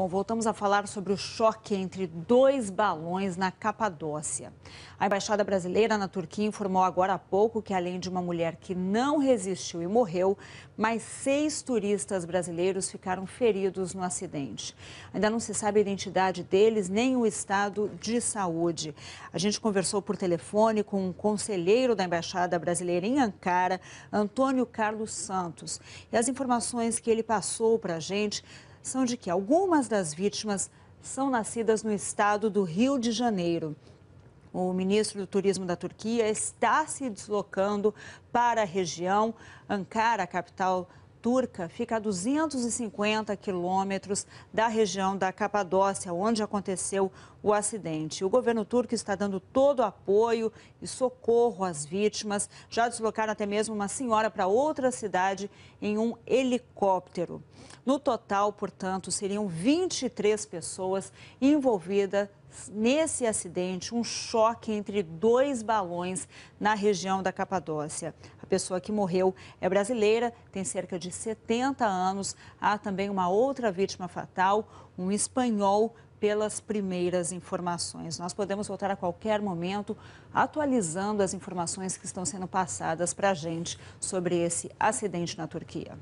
Bom, voltamos a falar sobre o choque entre dois balões na Capadócia. A embaixada brasileira na Turquia informou agora há pouco que, além de uma mulher que não resistiu e morreu, mais seis turistas brasileiros ficaram feridos no acidente. Ainda não se sabe a identidade deles nem o estado de saúde. A gente conversou por telefone com um conselheiro da embaixada brasileira em Ankara, Antônio Carlos Santos, e as informações que ele passou para a gente são de que algumas das vítimas são nascidas no estado do Rio de Janeiro. O ministro do Turismo da Turquia está se deslocando para a região. Ankara, capital turca fica a 250 quilômetros da região da Capadócia, onde aconteceu o acidente. O governo turco está dando todo o apoio e socorro às vítimas. Já deslocaram até mesmo uma senhora para outra cidade em um helicóptero. No total, portanto, seriam 23 pessoas envolvidas nesse acidente um choque entre dois balões na região da Capadócia. A pessoa que morreu é brasileira, tem cerca de 70 anos. Há também uma outra vítima fatal, um espanhol, pelas primeiras informações. Nós podemos voltar a qualquer momento atualizando as informações que estão sendo passadas para a gente sobre esse acidente na Turquia.